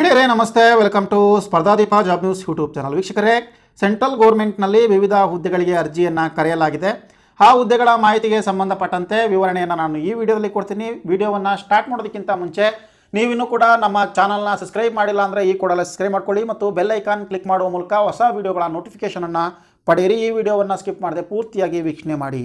ಗೆಳೆಯರೇ ನಮಸ್ತೆ welcome to Spardhadeepa job news YouTube channel ವೀಕ್ಷಕರೇ ಸೆಂಟ್ರಲ್ ಗೌರ್ಮೆಂಟ್ನಲ್ಲಿ ವಿವಿಧ ಹುದ್ದೆಗಳಿಗೆ ಅರ್ಜಿಯನ್ನು ಕರೆಯಲಾಗಿದೆ ಆ ಹುದ್ದೆಗಳ ಮಾಹಿತಿಗೆ ಸಂಬಂಧಪಟ್ಟಂತೆ ವಿವರಣೆಯನ್ನು ನಾನು ಈ ವಿಡಿಯೋದಲ್ಲಿ ಕೊಡ್ತೀನಿ ವಿಡಿಯೋವನ್ನು ಸ್ಟಾರ್ಟ್ ಮಾಡೋದಕ್ಕಿಂತ ಮುಂಚೆ ನೀವಿನ್ನೂ ಕೂಡ ನಮ್ಮ ಚಾನಲ್ನ ಸಬ್ಸ್ಕ್ರೈಬ್ ಮಾಡಿಲ್ಲ ಅಂದರೆ ಈ ಕೂಡಲೇ ಸಬ್ಸ್ಕ್ರೈಬ್ ಮಾಡ್ಕೊಳ್ಳಿ ಮತ್ತು ಬೆಲ್ ಐಕಾನ್ ಕ್ಲಿಕ್ ಮಾಡುವ ಮೂಲಕ ಹೊಸ ವಿಡಿಯೋಗಳ ನೋಟಿಫಿಕೇಷನನ್ನು ಪಡೆಯಿರಿ ಈ ವಿಡಿಯೋವನ್ನು ಸ್ಕಿಪ್ ಮಾಡದೆ ಪೂರ್ತಿಯಾಗಿ ವೀಕ್ಷಣೆ ಮಾಡಿ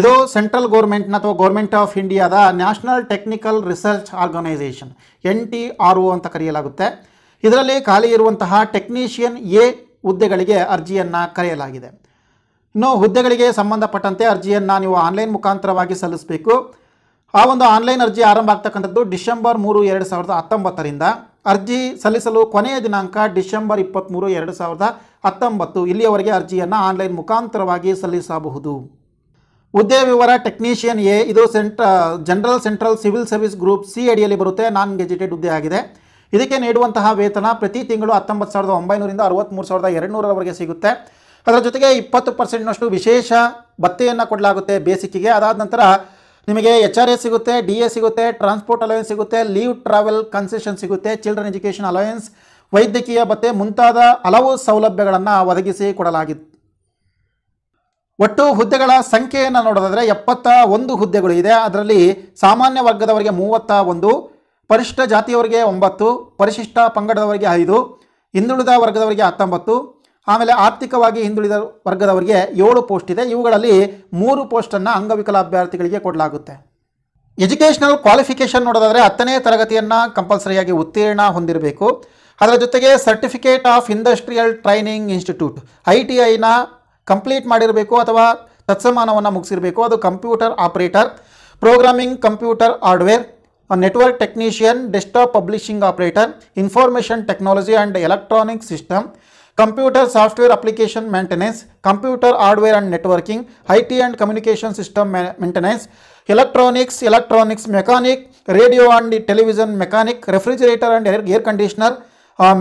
ಇದು ಸೆಂಟ್ರಲ್ ಗೌರ್ಮೆಂಟ್ನ ಅಥವಾ ಗೌರ್ಮೆಂಟ್ ಆಫ್ ಇಂಡಿಯಾದ national technical research organisation N T R O ಅಂತ ಕರೆಯಲಾಗುತ್ತೆ ಇದರಲ್ಲಿ ಖಾಲಿ ಇರುವಂತಹ ಟೆಕ್ನಿಷಿಯನ್ ಎ ಹುದ್ದೆಗಳಿಗೆ ಅರ್ಜಿಯನ್ನು ಕರೆಯಲಾಗಿದೆ ಇನ್ನು ಹುದ್ದೆಗಳಿಗೆ ಸಂಬಂಧಪಟ್ಟಂತೆ ಅರ್ಜಿಯನ್ನು ನೀವು ಆನ್ಲೈನ್ ಮುಖಾಂತರವಾಗಿ ಸಲ್ಲಿಸಬೇಕು ಆ ಒಂದು ಆನ್ಲೈನ್ ಅರ್ಜಿ ಆರಂಭ ಆಗ್ತಕ್ಕಂಥದ್ದು ಡಿಸೆಂಬರ್ ಮೂರು ಎರಡು ಸಾವಿರದ ಹತ್ತೊಂಬತ್ತರಿಂದ ಅರ್ಜಿ ಸಲ್ಲಿಸಲು ಕೊನೆಯ ದಿನಾಂಕ ಡಿಸೆಂಬರ್ ಇಪ್ಪತ್ತ್ಮೂರು ಎರಡು ಸಾವಿರದ ಹತ್ತೊಂಬತ್ತು ಇಲ್ಲಿಯವರೆಗೆ ಅರ್ಜಿಯನ್ನು ಆನ್ಲೈನ್ ಮುಖಾಂತರವಾಗಿ ಸಲ್ಲಿಸಬಹುದು ಹುದ್ದೆ ವಿವರ ಟೆಕ್ನಿಷಿಯನ್ ಎ ಇದು ಸೆಂಟ್ರ general central civil service group C ಅಡಿಯಲ್ಲಿ ಬರುತ್ತೆ ನಾನ್ ಗೆಜೆಟೆಡ್ ಹುದ್ದೆ ಆಗಿದೆ ಇದಕ್ಕೆ ನೀಡುವಂತಹ ವೇತನ ಪ್ರತಿ ತಿಂಗಳು ಹತ್ತೊಂಬತ್ತು ಸಾವಿರದ ಒಂಬೈನೂರಿಂದ ಅರವತ್ತ್ಮೂರು ಸಾವಿರದ ಎರಡುನೂರವರೆಗೆ ಸಿಗುತ್ತೆ ಅದರ ಜೊತೆಗೆ ಇಪ್ಪತ್ತು ಪರ್ಸೆಂಟ್ನಷ್ಟು ವಿಶೇಷ ಭತ್ತೆಯನ್ನು ಕೊಡಲಾಗುತ್ತೆ ಬೇಸಿಕ್ಕಿಗೆ ಅದಾದ ನಂತರ ನಿಮಗೆ ಎಚ್ ಆರ್ ಎ ಸಿಗುತ್ತೆ ಡಿ ಎ ಸಿಗುತ್ತೆ ಟ್ರಾನ್ಸ್ಪೋರ್ಟ್ ಅಲಯನ್ಸ್ ಸಿಗುತ್ತೆ ಲೀವ್ ಟ್ರಾವೆಲ್ ಕನ್ಸೆಷನ್ ಸಿಗುತ್ತೆ ಚಿಲ್ಡ್ರನ್ ಎಜುಕೇಷನ್ ಅಲಯನ್ಸ್ ವೈದ್ಯಕೀಯ ಭತ್ತೆ ಮುಂತಾದ ಹಲವು ಸೌಲಭ್ಯಗಳನ್ನು ಒದಗಿಸಿ ಕೊಡಲಾಗಿತ್ತು ಒಟ್ಟು ಹುದ್ದೆಗಳ ಸಂಖ್ಯೆಯನ್ನು ನೋಡೋದಾದರೆ ಎಪ್ಪತ್ತ ಒಂದು ಹುದ್ದೆಗಳು ಇದೆ ಅದರಲ್ಲಿ ಸಾಮಾನ್ಯ ವರ್ಗದವರಿಗೆ ಮೂವತ್ತ ಒಂದು ಪರಿಶಿಷ್ಟ ಜಾತಿಯವರಿಗೆ ಒಂಬತ್ತು ಪರಿಶಿಷ್ಟ ಪಂಗಡದವರಿಗೆ ಐದು ಹಿಂದುಳಿದ ವರ್ಗದವರಿಗೆ ಹತ್ತೊಂಬತ್ತು ಆಮೇಲೆ ಆರ್ಥಿಕವಾಗಿ ಹಿಂದುಳಿದ ವರ್ಗದವರಿಗೆ ಏಳು ಪೋಸ್ಟ್ ಇದೆ ಇವುಗಳಲ್ಲಿ ಮೂರು ಪೋಸ್ಟನ್ನು ಅಂಗವಿಕಲ ಅಭ್ಯರ್ಥಿಗಳಿಗೆ ಕೊಡಲಾಗುತ್ತೆ ಎಜುಕೇಷನಲ್ ಕ್ವಾಲಿಫಿಕೇಷನ್ ನೋಡೋದಾದರೆ ಹತ್ತನೇ ತರಗತಿಯನ್ನು ಕಂಪಲ್ಸರಿಯಾಗಿ ಉತ್ತೀರ್ಣ ಹೊಂದಿರಬೇಕು ಅದರ ಜೊತೆಗೆ certificate of industrial training institute I T ಐನ कंप्लीट ಮಾಡಿದಿರಬೇಕು ಅಥವಾ ತತ್ಸಮಾನವನ್ನ ಮುಗಸಿರಬೇಕು ಅದು computer operator programming computer hardware and network technician desktop publishing operator information technology and electronics system computer software application maintenance computer hardware and networking IT and communication system maintenance electronics electronics mechanic radio and television mechanic refrigerator and air gear conditioner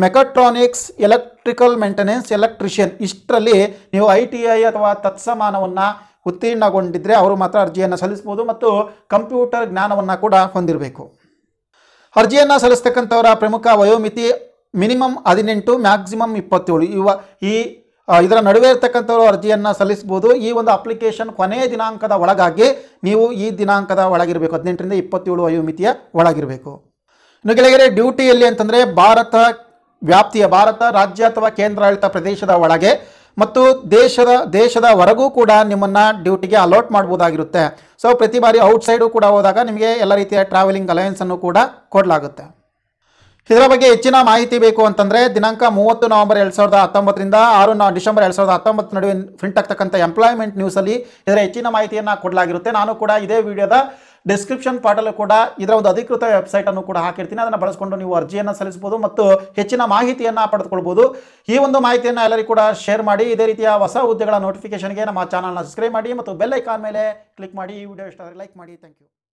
mechatronics ಎಲೆಕ್ electrical maintenance electrician ಇಷ್ಟರಲ್ಲಿ ನೀವು I T I ಅಥವಾ ತತ್ಸಮಾನವನ್ನು ಉತ್ತೀರ್ಣಗೊಂಡಿದ್ದರೆ ಅವರು ಮಾತ್ರ ಅರ್ಜಿಯನ್ನು ಸಲ್ಲಿಸ್ಬೋದು ಮತ್ತು computer ಜ್ಞಾನವನ್ನು ಕೂಡ ಹೊಂದಿರಬೇಕು ಅರ್ಜಿಯನ್ನು ಸಲ್ಲಿಸ್ತಕ್ಕಂಥವರ ಪ್ರಮುಖ ವಯೋಮಿತಿ ಮಿನಿಮಮ್ ಹದಿನೆಂಟು ಮ್ಯಾಕ್ಸಿಮಮ್ ಇಪ್ಪತ್ತೇಳು ಇವ ಈ ಇದರ ನಡುವೆ ಇರತಕ್ಕಂಥವ್ರು ಅರ್ಜಿಯನ್ನು ಸಲ್ಲಿಸ್ಬೋದು ಈ ಒಂದು ಅಪ್ಲಿಕೇಶನ್ ಕೊನೆಯ ದಿನಾಂಕದ ಒಳಗಾಗಿ ನೀವು ಈ ದಿನಾಂಕದ ಒಳಗಿರಬೇಕು ಹದಿನೆಂಟರಿಂದ ಇಪ್ಪತ್ತೇಳು ವಯೋಮಿತಿಯ ಒಳಗಿರಬೇಕು ಇನ್ನು ಡ್ಯೂಟಿಯಲ್ಲಿ ಅಂತಂದರೆ ಭಾರತ ವ್ಯಾಪ್ತಿಯ ಭಾರತ ರಾಜ್ಯ ಅಥವಾ ಕೇಂದ್ರಾಡಳಿತ ಪ್ರದೇಶದ ಒಳಗೆ ಮತ್ತು ದೇಶದ ದೇಶದ ಹೊರಗೂ ಕೂಡ ನಿಮ್ಮನ್ನು ಡ್ಯೂಟಿಗೆ ಅಲೋಟ್ ಮಾಡ್ಬೋದಾಗಿರುತ್ತೆ ಸೊ ಪ್ರತಿ ಬಾರಿ ಔಟ್ಸೈಡು ಕೂಡ ಹೋದಾಗ ನಿಮಗೆ ಎಲ್ಲ ರೀತಿಯ ಟ್ರಾವೆಲಿಂಗ್ ಅನ್ನು ಕೂಡ ಕೊಡಲಾಗುತ್ತೆ ಇದರ ಬಗ್ಗೆ ಹೆಚ್ಚಿನ ಮಾಹಿತಿ ಬೇಕು ಅಂತಂದರೆ ದಿನಾಂಕ ಮೂವತ್ತು ನವಂಬರ್ ಎರಡು ಸಾವಿರದ ಹತ್ತೊಂಬತ್ತರಿಂದ ಆರು ನಾ ಡಿಸೆಂಬರ್ ಎರಡು ಸಾವಿರದ ಹತ್ತೊಂಬತ್ತು ನಡುವೆ ಪ್ರಿಂಟ್ ಆಗ್ತಕ್ಕಂಥ ಎಂಪ್ಲಾಯ್ಮೆಂಟ್ ನ್ಯೂಸಲ್ಲಿ ಇದರ ಹೆಚ್ಚಿನ ಮಾಹಿತಿಯನ್ನು ಕೊಡಲಾಗಿರುತ್ತೆ ನಾನು ಕೂಡ ಇದೇ ವಿಡಿಯೋದ ಡಿಸ್ಕ್ರಿಪ್ಷನ್ ಪಾಟಲ್ಲೂ ಕೂಡ ಇದರ ಒಂದು ಅಧಿಕೃತ ವೆಬ್ಸೈಟನ್ನು ಕೂಡ ಹಾಕಿರ್ತೀನಿ ಅದನ್ನು ಬಳಸಿಕೊಂಡು ನೀವು ಅರ್ಜಿಯನ್ನು ಸಲ್ಲಿಸಬಹುದು ಮತ್ತು ಹೆಚ್ಚಿನ ಮಾಹಿತಿಯನ್ನು ಪಡೆದುಕೊಳ್ಬೋದು ಈ ಒಂದು ಮಾಹಿತಿಯನ್ನು ಎಲ್ಲರಿಗೂ ಕೂಡ ಶೇರ್ ಮಾಡಿ ಇದೇ ರೀತಿಯ ಹೊಸ ಹುದ್ದೆಗಳ ನೋಟಿಫಿಕೇಶನ್ಗೆ ನಮ್ಮ ಚಾನಲ್ನ ಸಬ್ಸ್ಕ್ರೈಬ್ ಮಾಡಿ ಮತ್ತು ಬೆಲ್ ಐಕಾನ್ ಮೇಲೆ ಕ್ಲಿಕ್ ಮಾಡಿ ಈ ವಿಡಿಯೋ ಇಷ್ಟ ಲೈಕ್ ಮಾಡಿ ಥ್ಯಾಂಕ್ ಯು